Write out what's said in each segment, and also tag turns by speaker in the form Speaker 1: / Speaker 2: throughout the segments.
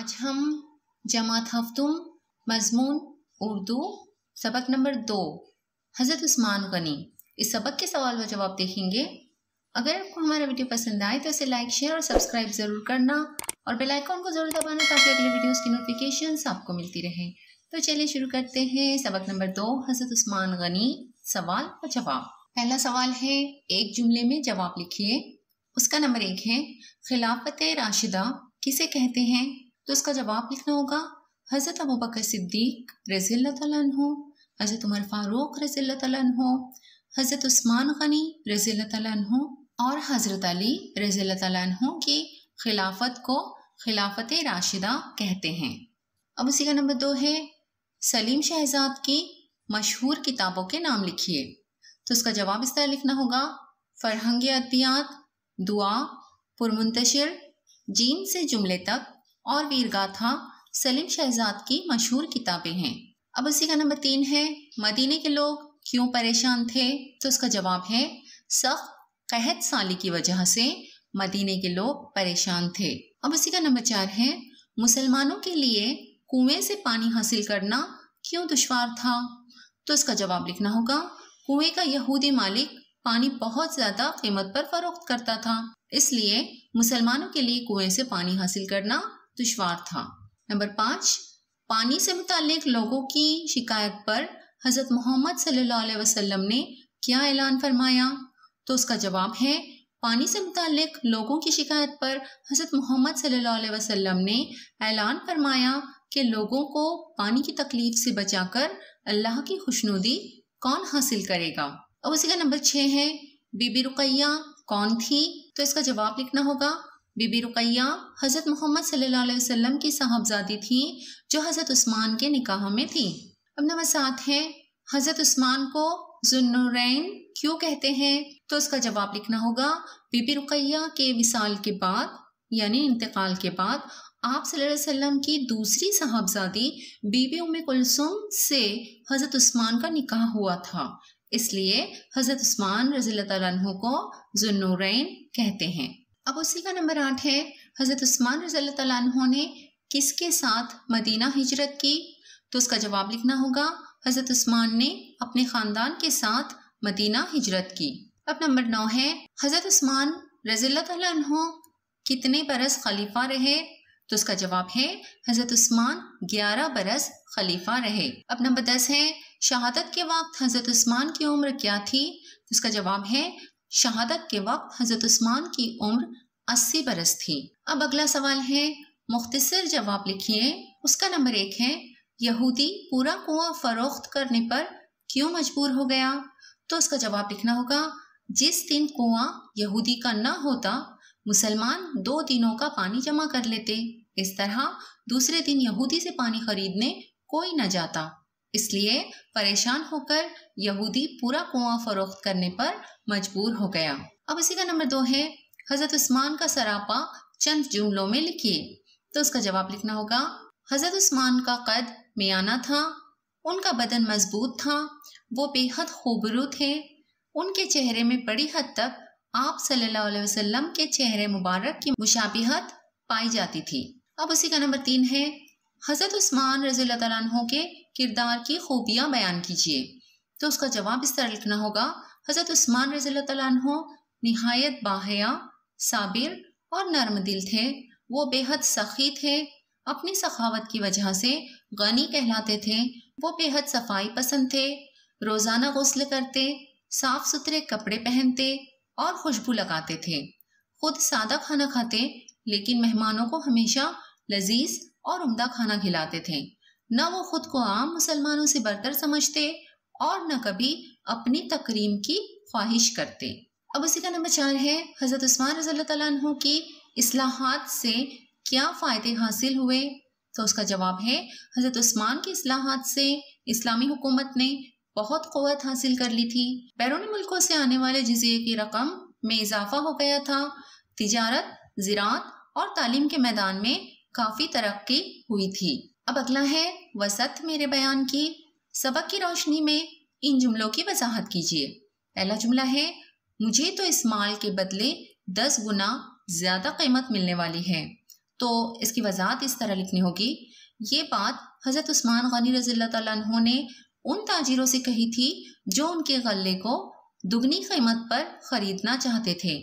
Speaker 1: आज हम जमात हफ्तुम मजमून उर्दू सबक नंबर दो हज़रत उस्मान गनी इस सबक के सवाल व जवाब देखेंगे अगर आपको हमारा वीडियो पसंद आए तो इसे लाइक शेयर और सब्सक्राइब ज़रूर करना और बेल आइकॉन को ज़रूर दबाना ताकि अगले वीडियोस की नोटिफिकेशन आपको मिलती रहे तो चलिए शुरू करते हैं सबक नंबर दो हज़रत उस्मान गनी सवाल व जवाब पहला सवाल है एक जुमले में जवाब लिखिए उसका नंबर एक है खिलाफत राशिदा किसे कहते हैं तो इसका जवाब लिखना होगा हज़रत अबू बकर सिद्दीक रज़ील हो हज़रत उमर फ़ारूक रज़ील हो हज़रत उस्मान गनी रज़ील हो और हज़रत अली रज़ील हो की खिलाफत को खिलाफत राशिदा कहते हैं अब उसी का नंबर दो है सलीम शहजाद की मशहूर किताबों के नाम लिखिए तो उसका जवाब इस तरह लिखना होगा फरहंग अद्वियात दुआ पुरमंतशर जीन से जुमले तक और वीरगाथा सलीम शहजाद की मशहूर किताबें हैं अब उसी का नंबर तीन है मदीने के लोग क्यों परेशान थे तो उसका जवाब है सख्त कहत साली की वजह से मदीने के लोग परेशान थे अब उसी का नंबर चार है मुसलमानों के लिए कुएं से पानी हासिल करना क्यों दुश्वार था तो इसका जवाब लिखना होगा कुएं का यहूदी मालिक पानी बहुत ज्यादा कीमत पर फरोख्त करता था इसलिए मुसलमानों के लिए कुएं से पानी हासिल करना दुशवार था नंबर पाँच पानी से मुतक लोगों की शिकायत पर हज़रत मोहम्मद सल्ला वसम ने क्या ऐलान फरमाया तो उसका जवाब है पानी से मुतक लोगों की शिकायत पर हज़रत मोहम्मद सल्ला अलैहि ने ऐलान फरमाया कि लोगों को पानी की तकलीफ से बचाकर अल्लाह की खुशनुदी कौन हासिल करेगा अब उसी का नंबर छः है बीबी रुकैया कौन थी तो इसका जवाब लिखना होगा बीबी रुकैया हज़रत मोहम्मद सल्लल्लाहु अलैहि वसल्लम की साहबजादी थी जो हज़रत उस्मान के निकाह में थीं अब नंबर सात है हज़रत उस्मान को जुन्नुरैन क्यों कहते हैं तो उसका जवाब लिखना होगा बीबी रुकैया के विसाल के बाद यानी इंतकाल के बाद आप वसल्लम की दूसरी साहबजादी बीबी उम कुलसुम से हज़रत उस्मान का निकाह हुआ था इसलिए हज़रत उस्मान रजील को जुन्नुरैन कहते हैं अब उसी का नंबर आठ है हज़रत उस्मान रज़ी तु ने किसके साथ मदीना हिजरत की तो उसका जवाब लिखना होगा हज़रत उस्मान ने अपने ख़ानदान के साथ मदीना हिजरत की अब नंबर नौ है हज़रत उस्मान रज़ील्ला तु कितने बरस खलीफा रहे तो उसका जवाब है हज़रत उस्मान ग्यारह बरस खलीफा रहे अब नंबर दस है शहादत के वक्त हज़रत उस्मान की उम्र क्या थी तो उसका जवाब है शहादत के वक्त हजरत उस्मान की उम्र 80 बरस थी अब अगला सवाल है मुख्तसर जवाब लिखिए उसका नंबर एक है यहूदी पूरा कुआं फरोख्त करने पर क्यों मजबूर हो गया तो उसका जवाब लिखना होगा जिस दिन कुआं यहूदी का न होता मुसलमान दो दिनों का पानी जमा कर लेते इस तरह दूसरे दिन यहूदी से पानी खरीदने कोई न जाता इसलिए परेशान होकर यहूदी पूरा कुआं फरोख्त करने पर मजबूर हो गया अब इसी का नंबर दो है हज़रत उस्मान का सरापा चंद जुमलों में लिखिए तो उसका जवाब लिखना होगा हज़रत उस्मान का कद मियाना था उनका बदन मजबूत था वो बेहद खूबरू थे उनके चेहरे में बड़ी हद तक आप सल्लल्लाहु अलैहि वसल्लम के चेहरे मुबारक की मुशाबिहत पाई जाती थी अब उसी का नंबर तीन है हज़रत उस्मान रजी तु के किरदार की खूबियाँ बयान कीजिए तो उसका जवाब इस तरह लिखना होगा हज़रत उस्मान रजी तु नहायत बाहया साबिर और नर्म दिल थे वो बेहद सखी थे अपनी सखावत की वजह से गनी कहलाते थे वो बेहद सफाई पसंद थे रोज़ाना गसल करते साफ सुथरे कपड़े पहनते और खुशबू लगाते थे खुद सादा खाना खाते लेकिन मेहमानों को हमेशा लजीज और उम्दा खाना खिलाते थे न वो खुद को आम मुसलमानों से बरतर समझते और न कभी अपनी तकरीम की ख्वाहिश करते अब उसी का नंबर चार है हज़रत उस्मान रज़ी तु की असलाहत से क्या फ़ायदे हासिल हुए तो उसका जवाब है हज़रत उस्मान की असलाहत से इस्लामी हुकूमत ने बहुत क़वत हासिल कर ली थी बैरून मुल्कों से आने वाले जजिए की रकम में इजाफा हो गया था तजारत ज़रात और तालीम के मैदान में काफ़ी तरक्की हुई थी अब अगला है वसत मेरे बयान की सबक की रोशनी में इन जुमलों की वजाहत कीजिए पहला जुमला है मुझे तो इस माल के बदले दस गुना ज़्यादा कीमत मिलने वाली है तो इसकी वजाहत इस तरह लिखनी होगी ये बात हज़रत उस्मान गनी रजील तु ने उन ताजिरों से कही थी जो उनके गले को दुगनी कीमत पर ख़रीदना चाहते थे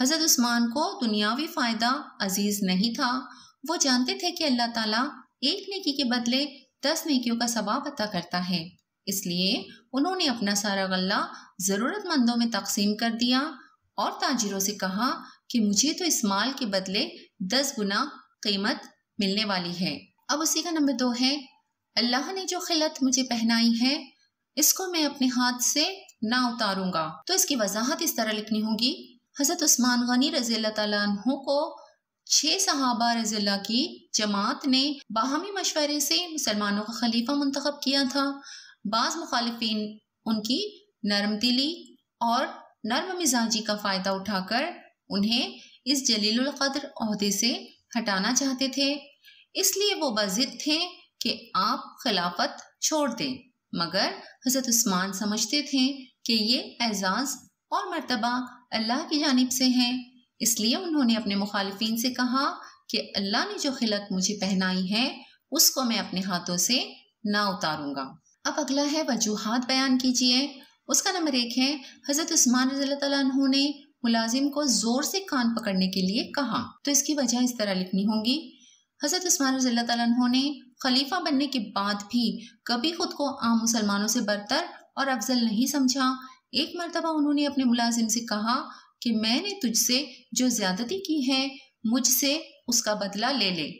Speaker 1: हज़रत उस्मान को दुनियावी फ़ायदा अजीज़ नहीं था वो जानते थे कि अल्लाह ताला एक नेकी के बदले दस नेकियों का सवाब अता करता है इसलिए उन्होंने अपना सारा गल्ला ज़रूरतमंदों में तकसीम कर दिया और ताजिरों से कहा कि मुझे तो इस माल के बदले दस गुना कीमत मिलने वाली है अब उसी का नंबर दो है अल्लाह ने जो खिलत मुझे पहनाई है इसको मैं अपने हाथ से ना उतारूंगा तो इसकी वजाहत इस तरह लिखनी होगी हजरत उस्मान गनी रजी अल्लाह को छह सहाबा रजील्ला की जमात ने बाहमी मशवरे से मुसलमानों का खलीफा मंतखब किया था बाज़ मुखालफी उनकी नरम दिली और नरम मिजाजी का फ़ायदा उठाकर उन्हें इस जलील अहदे से हटाना चाहते थे इसलिए वो बजिद थे कि आप खिलाफत छोड़ दें मगर हज़रत उस्मान समझते थे कि ये एजाज़ और मरतबा अल्लाह की जानब से है इसलिए उन्होंने अपने मुखालफी से कहा कि अल्लाह ने जो खिलत मुझे पहनाई है उसको मैं अपने हाथों से ना उतारूंगा अब अगला है वजूहत बयान कीजिए उसका नंबर एक है हज़रत उस्मान रज़ी ने मुलाजिम को ज़ोर से कान पकड़ने के लिए कहा तो इसकी वजह इस तरह लिखनी होगी हज़रत उस्मान रज़ी ने खलीफा बनने के बाद भी कभी खुद को आम मुसलमानों से बरतर और अफजल नहीं समझा एक मरतबा उन्होंने अपने मुलाजिम से कहा कि मैंने तुझसे जो ज्यादती की है मुझसे उसका बदला ले ले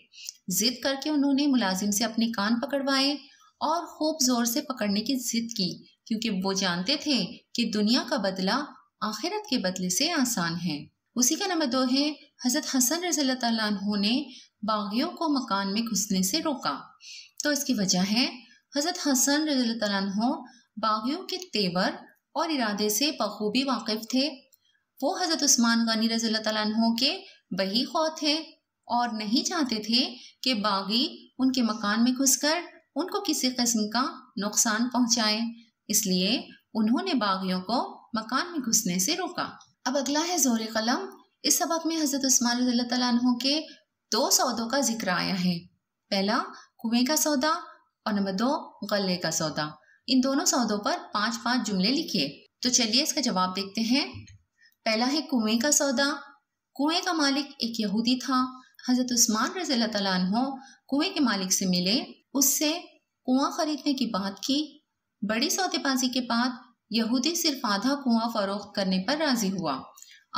Speaker 1: जिद करके उन्होंने मुलाजिम से अपने कान पकड़वाए और खूब जोर से पकड़ने की जिद की क्योंकि वो जानते थे कि दुनिया का बदला आखिरत के बदले से आसान है उसी का नंबर दो है हज़रत हसन रजील्ला ने बागियों को मकान में घुसने से रोका तो इसकी वजह है हज़रत हसन रजील्ला बागियों के तेवर और इरादे से बखूबी वाकिफ थे वो हज़रत उस्मान गानी रज़ी तु के बही खौत थे और नहीं चाहते थे कि बागी उनके मकान में घुसकर उनको किसी कस्म का नुकसान पहुंचाए इसलिए उन्होंने बागियों को मकान में घुसने से रोका अब अगला है जोर कलम इस सबक में हज़रत उस्मान तु के दो सौदों का जिक्र आया है पहला कुएं का सौदा और नंबर दो गले का सौदा इन दोनों सौदों पर पांच पांच जुमले लिखिए तो चलिए इसका जवाब देखते हैं पहला है कुएं का सौदा कुएं का मालिक एक यहूदी था हज़रत उस्मान रजील तहों कुएं के मालिक से मिले उससे कुआं खरीदने की बात की बड़ी सौदेबाजी के बाद यहूदी सिर्फ आधा कुआं फरोख्त करने पर राजी हुआ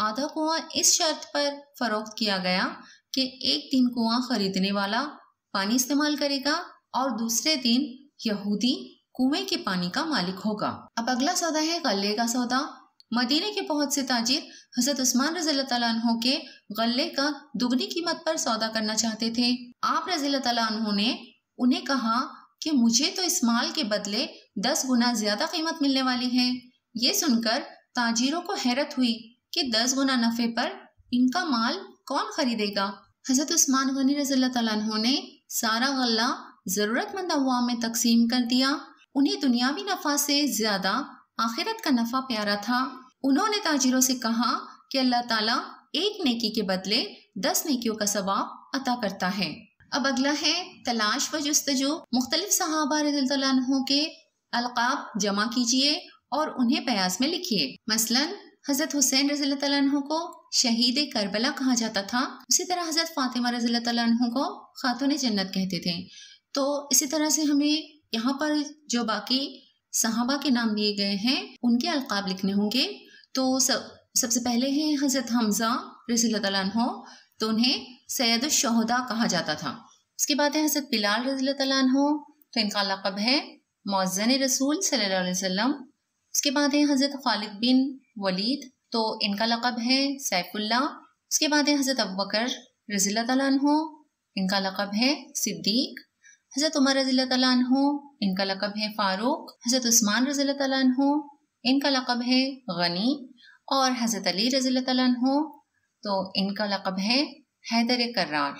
Speaker 1: आधा कुआं इस शर्त पर फरोख्त किया गया कि एक दिन कुआं खरीदने वाला पानी इस्तेमाल करेगा और दूसरे दिन यहूदी कुएं के पानी का मालिक होगा अब अगला सौदा है गले का सौदा मदीने के बहुत से ताजिर हजरत उस्मान रजील तु के गले का दुगनी कीमत पर सौदा करना चाहते थे आप रजील तु ने उन्हें कहा कि मुझे तो इस माल के बदले दस गुना ज्यादा कीमत मिलने वाली है ये सुनकर ताजिरों को हैरत हुई कि दस गुना नफे पर इनका माल कौन खरीदेगा हजरत उस्मान गनी रजील तु ने सारा गला जरूरतमंद अवा में तकसीम कर दिया उन्हें दुनियावी नफा से ज्यादा आखिरत का नफा प्यारा था उन्होंने ताजिरों से कहा कि अल्लाह ताला एक नेकी के बदले दस नेकियों का सवाब अता करता है अब अगला है तलाश व जस्तजो मुख्तलिफ सहाबा रजल्तु के अलकाब जमा कीजिए और उन्हें प्याज में लिखिए मसलन हज़रत हुसैन रजील को शहीद करबला कहा जाता था उसी तरह हज़रत फ़ातिमा रजील को खातून जन्नत कहते थे तो इसी तरह से हमें यहाँ पर जो बाकी सहाबा के नाम लिए गए हैं उनके अलकाब लिखने होंगे तो सब सबसे पहले हैं हज़रत हमज़ा रसी तु तो उन्हें सैद शहदा कहा जाता था उसके बाद है हज़रत बिलाल रजी तु तो इनका लक़ब है मौजन रसूल सल्लम उसके बाद है हज़रत खालिद बिन वलीद तो इनका लक़ब है सैफुल्ला उसके बाद है हज़रत अबकर बकर रजी हो इनका लक़ब है सिद्दीक हज़रत उमर रजी हो इनका लक़ब है फ़ारूक हज़रत उस्मान रजी हो इनका लक़ब है गनी और हज़रत अली रज़ी हो तो इनका लक़ब है हैदर करार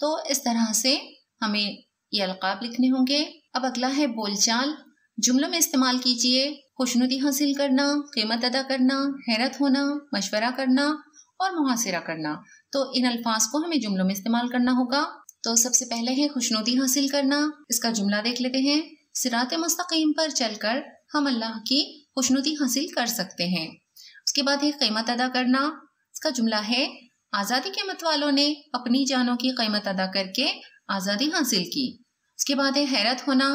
Speaker 1: तो इस तरह से हमें ये अलकाब लिखने होंगे अब अगला है बोलचाल जुमलों में इस्तेमाल कीजिए खुशनुदी हासिल करना कीमत अदा करना हैरत होना मशवरा करना और मुहासरा करना तो इन अल्फाज को हमें जुमलों में इस्तेमाल करना होगा तो सबसे पहले है खुशनुदी हासिल करना इसका जुमला देख लेते हैं सिरात मस्तकीम पर चलकर हम अल्लाह की खुशनुदी हासिल कर सकते हैं उसके बाद है कीमत अदा करना इसका जुमला है आज़ादी के मत वालों ने अपनी जानों की कीमत अदा करके आज़ादी हासिल की उसके बाद है हैरत होना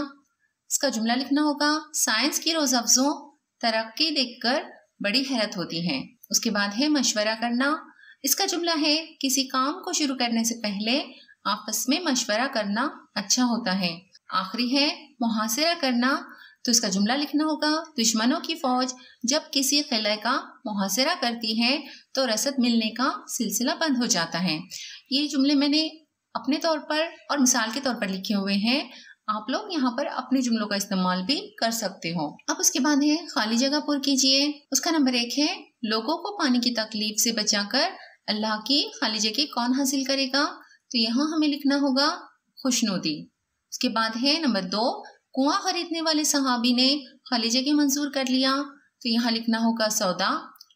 Speaker 1: इसका जुमला लिखना होगा साइंस की रोज़ अफजों तरक्की देखकर बड़ी हैरत होती है उसके बाद है मशवरा करना इसका जुमला है किसी काम को शुरू करने से पहले आपस में मशवरा करना अच्छा होता है आखिरी है मुहासरा करना तो इसका जुमला लिखना होगा दुश्मनों की फौज जब किसी किले का मुहासरा करती है तो रसद मिलने का सिलसिला बंद हो जाता है ये जुमले मैंने अपने तौर पर और मिसाल के तौर पर लिखे हुए हैं आप लोग यहाँ पर अपने जुमलों का इस्तेमाल भी कर सकते हो अब उसके बाद है खाली जगह पुर कीजिए उसका नंबर एक है लोगों को पानी की तकलीफ से बचाकर अल्लाह की खाली जगह कौन हासिल करेगा तो यहाँ हमें लिखना होगा खुशनुदी उसके बाद है नंबर दो कुआं खरीदने वाले सहाबी ने खलीजे के मंजूर कर लिया तो यहाँ लिखना होगा सौदा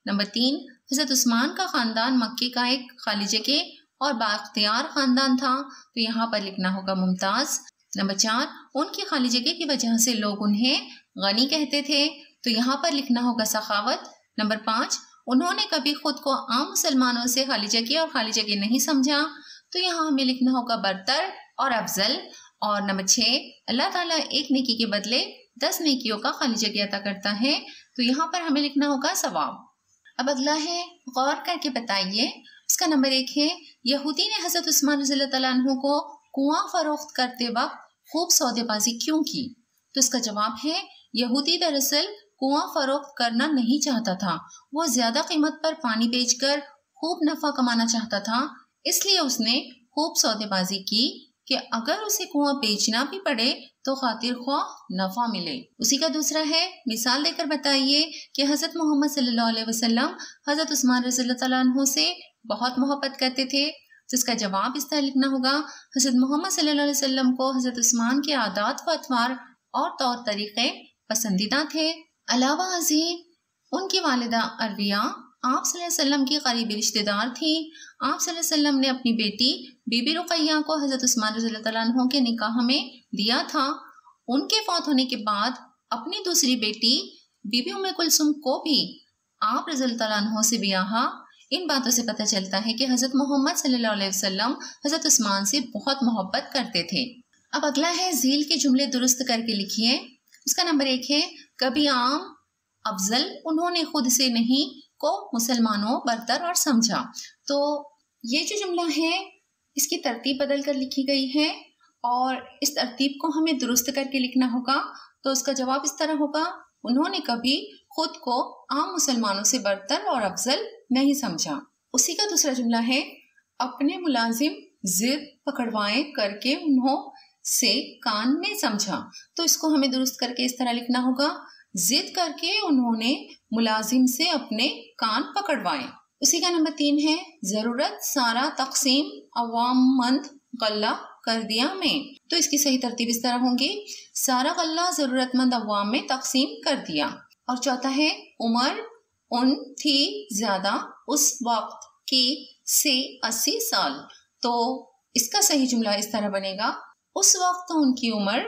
Speaker 1: नंबर तीन हजरत उस्मान का ख़ानदान मक्के का एक खालिजे के और बाख्तियार ख़ानदान था तो यहाँ पर लिखना होगा मुमताज़ नंबर चार उनके खाली जगह की वजह से लोग उन्हें गनी कहते थे तो यहाँ पर लिखना होगा सखावत नंबर पाँच उन्होंने कभी खुद को आम मुसलमानों से खाली जगह और खाली जगह नहीं समझा तो यहाँ हमें लिखना होगा बरतर और अफजल और नंबर छः अल्लाह ताला एक नेकी के बदले दस नेकियों का खाली जगह अदा करता है तो यहाँ पर हमें लिखना होगा सवाब अब अगला है गौर करके बताइए उसका नंबर एक है यहूदी ने हज़रत उस्मान रजील्ला को कुआं फरोख्त करते वक्त खूब सौदेबाजी क्यों की तो इसका जवाब है यहूदी दरअसल कुआं फरोख्त करना नहीं चाहता था वो ज़्यादा कीमत पर पानी बेचकर खूब नफा कमाना चाहता था इसलिए उसने खूब सौदेबाजी की कि अगर उसे कुआं बेचना भी पड़े तो खातिर ख्वा नफ़ा मिले उसी का दूसरा है मिसाल देकर बताइए कि हज़रत मोहम्मद सल्लल्लाहु अलैहि वसल्लम हज़रत उस्मान रजी तु से बहुत मोहब्बत करते थे जिसका जवाब इस तरह लिखना होगा हज़रत मोहम्मद सल्लल्लाहु अलैहि वसल्लम को हज़रत उस्मान के आदात व अतवार और तौर तरीक़े पसंदीदा थे अलावा अजी उनकी वालदा अरविया आप सल्लम की करीबी रिश्तेदार थी आप सल्लम ने अपनी बेटी बीबी रुकैया को हज़रत उस्मान तु के निकाह में दिया था उनके फौत होने के बाद अपनी दूसरी बेटी बीबी उम कुलसुम को भी आप रजल्तु से ब्याहा इन बातों से पता चलता है कि हज़रत मोहम्मद सल्लल्लाहु हज़रत उस्मान से बहुत मोहब्बत करते थे अब अगला है झील के जुमले दुरुस्त करके लिखिए उसका नंबर एक है कभी आम अफजल उन्होंने खुद से नहीं को मुसलमानों बरतर और समझा तो ये जो जुमला है इसकी तरतीब बदल कर लिखी गई है और इस तरतीब को हमें दुरुस्त करके लिखना होगा तो उसका जवाब इस तरह होगा उन्होंने कभी खुद को आम मुसलमानों से बरतर और अफजल नहीं समझा उसी का दूसरा जुमला है अपने मुलाजिम जिद पकड़वाए करके उन्हों से कान में समझा तो इसको हमें दुरुस्त करके इस तरह लिखना होगा जिद करके उन्होंने मुलाजिम से अपने कान पकड़वाए उसी का नंबर तीन है ज़रूरत सारा तकसीम अवाम मंद गल्ला कर दिया में तो इसकी सही तरतीब इस तरह होंगी सारा गला ज़रूरतमंद अवाम में तकसीम कर दिया और चौथा है उम्र उन थी ज़्यादा उस वक्त की से अस्सी साल तो इसका सही जुमला इस तरह बनेगा उस वक्त तो उनकी उम्र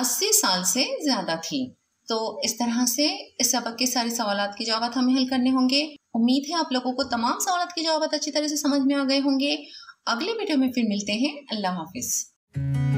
Speaker 1: अस्सी साल से ज़्यादा थी तो इस तरह से इस सबक के सारे सवाल के जवाब हमें हल करने होंगे उम्मीद है आप लोगों को तमाम सवाल के जवाब अच्छी तरह से समझ में आ गए होंगे अगले वीडियो में फिर मिलते हैं अल्लाह हाफिज़